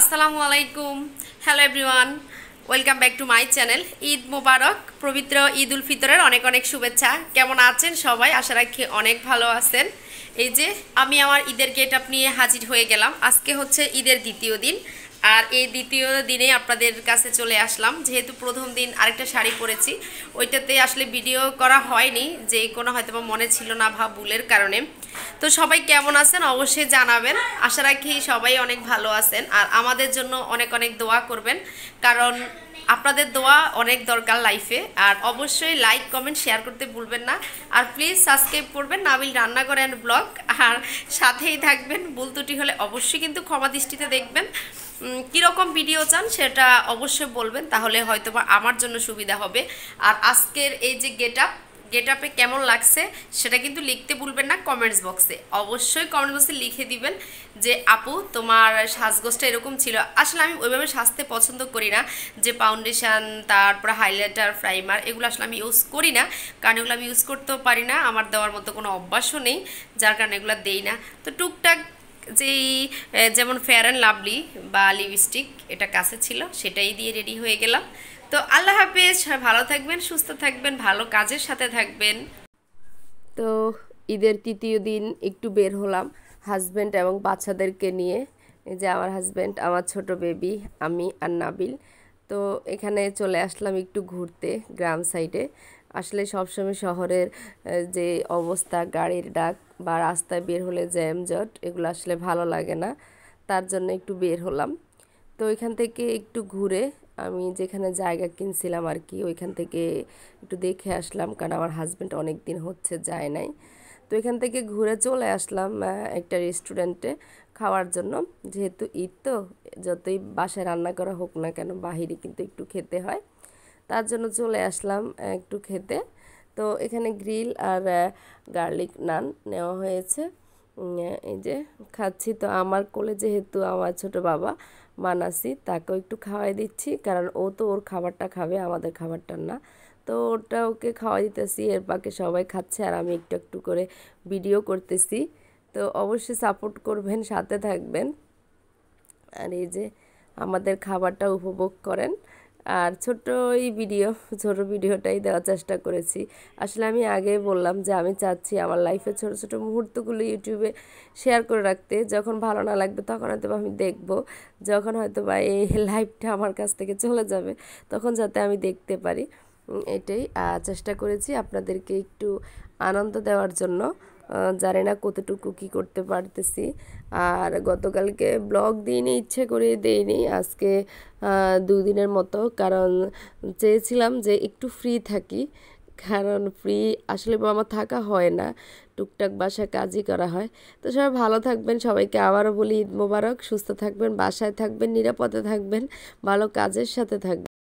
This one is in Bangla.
আসসালামু আলাইকুম hello everyone welcome back to my channel Eid মোবারক পবিত্র ঈদ উল ফিতরের অনেক অনেক শুভেচ্ছা কেমন আছেন সবাই আশা রাখি অনেক ভালো আছেন এই যে আমি আমার ঈদের গেট আপ নিয়ে হাজির হয়ে গেলাম আজকে হচ্ছে ঈদের দ্বিতীয় দিন আর এই দ্বিতীয় দিনে আপনাদের কাছে চলে আসলাম যেহেতু প্রথম দিন আরেকটা শাড়ি পরেছি ওইটাতে আসলে ভিডিও করা হয়নি যে কোনো হয়তো মনে ছিল না ভাব ভুলের কারণে তো সবাই কেমন আছেন অবশ্যই জানাবেন আশা রাখি সবাই অনেক ভালো আছেন আর আমাদের জন্য অনেক অনেক দোয়া করবেন কারণ আপনাদের দোয়া অনেক দরকার লাইফে আর অবশ্যই লাইক কমেন্ট শেয়ার করতে ভুলবেন না আর প্লিজ সাবস্ক্রাইব করবেন নাবিল রান্নাঘর অ্যান্ড ব্লগ আর সাথেই থাকবেন ভুল ত্রুটি হলে অবশ্যই কিন্তু ক্ষমা দৃষ্টিতে দেখবেন কীরকম ভিডিও চান সেটা অবশ্যই বলবেন তাহলে হয়তো আমার জন্য সুবিধা হবে আর আজকের এই যে গেট আপ গেট আপে কেমন লাগছে সেটা কিন্তু লিখতে ভুলবেন না কমেন্টস বক্সে অবশ্যই কমেন্ট বক্সে লিখে দিবেন যে আপু তোমার শ্বাসগোষ্ঠটা এরকম ছিল আসলে আমি ওইভাবে সাজতে পছন্দ করি না যে ফাউন্ডেশন তারপর হাইলাইটার প্রাইমার এগুলো আসলে আমি ইউজ করি না কারণ এগুলো আমি ইউজ করতেও পারি না আমার দেওয়ার মতো কোনো অভ্যাসও নেই যার কারণে এগুলো দেই না তো টুকটাক যেই যেমন ফেয়ার অ্যান্ড লাভলি বা লিপস্টিক এটা কাছে ছিল সেটাই দিয়ে রেডি হয়ে গেলাম তো আল্লাহ হাফেজ ভালো থাকবেন সুস্থ থাকবেন ভালো কাজের সাথে থাকবেন তো ঈদের তৃতীয় দিন একটু বের হলাম হাজব্যান্ড এবং বাচ্চাদেরকে নিয়ে যে আমার হাজব্যান্ড আমার ছোট বেবি আমি আর নাবিল তো এখানে চলে আসলাম একটু ঘুরতে গ্রাম সাইডে আসলে সবসময় শহরের যে অবস্থা গাড়ির ডাক বা রাস্তায় বের হলে জ্যাম জট এগুলো আসলে ভালো লাগে না তার জন্য একটু বের হলাম তো এখান থেকে একটু ঘুরে আমি যেখানে জায়গা কিনছিলাম আর কি ওইখান থেকে একটু দেখে আসলাম কারণ আমার হাজব্যান্ড অনেক দিন হচ্ছে যায় নাই তো এখান থেকে ঘুরে চলে আসলাম একটা রেস্টুরেন্টে খাওয়ার জন্য যেহেতু ঈদ তো যতই বাসায় রান্না করা হোক না কেন বাহিরে কিন্তু একটু খেতে হয় তার জন্য চলে আসলাম একটু খেতে তো এখানে গ্রিল আর গার্লিক নান নেওয়া হয়েছে এই যে খাচ্ছি তো আমার কোলে যেহেতু আমার ছোট বাবা মানাসি তাকেও একটু খাওয়াই দিচ্ছি কারণ ও তো ওর খাবারটা খাবে আমাদের খাবারটা না তো ওটা ওকে খাওয়াই দিতেছি এর পাকে সবাই খাচ্ছে আর আমি একটু একটু করে ভিডিও করতেছি তো অবশ্যই সাপোর্ট করবেন সাথে থাকবেন আর এই যে আমাদের খাবারটা উপভোগ করেন আর ছোট এই ভিডিও ছোট ভিডিওটাই দেওয়ার চেষ্টা করেছি আসলে আমি আগে বললাম যে আমি চাচ্ছি আমার লাইফের ছোট ছোট মুহূর্তগুলো ইউটিউবে শেয়ার করে রাখতে যখন ভালো না লাগবে তখন হয়তো আমি দেখব যখন হয়তো বা এই লাইফটা আমার কাছ থেকে চলে যাবে তখন যাতে আমি দেখতে পারি এটাই চেষ্টা করেছি আপনাদেরকে একটু আনন্দ দেওয়ার জন্য জানি না কতটুকু কি করতে পারতেছি আর গতকালকে ব্লগ দিইনি ইচ্ছে করে দিইনি আজকে দুদিনের মতো কারণ চেয়েছিলাম যে একটু ফ্রি থাকি কারণ ফ্রি আসলে আমার থাকা হয় না টুকটাক বাসায় কাজই করা হয় তো সবাই ভালো থাকবেন সবাইকে আবারও বলি ঈদ মোবারক সুস্থ থাকবেন বাসায় থাকবেন নিরাপদে থাকবেন ভালো কাজের সাথে থাকবেন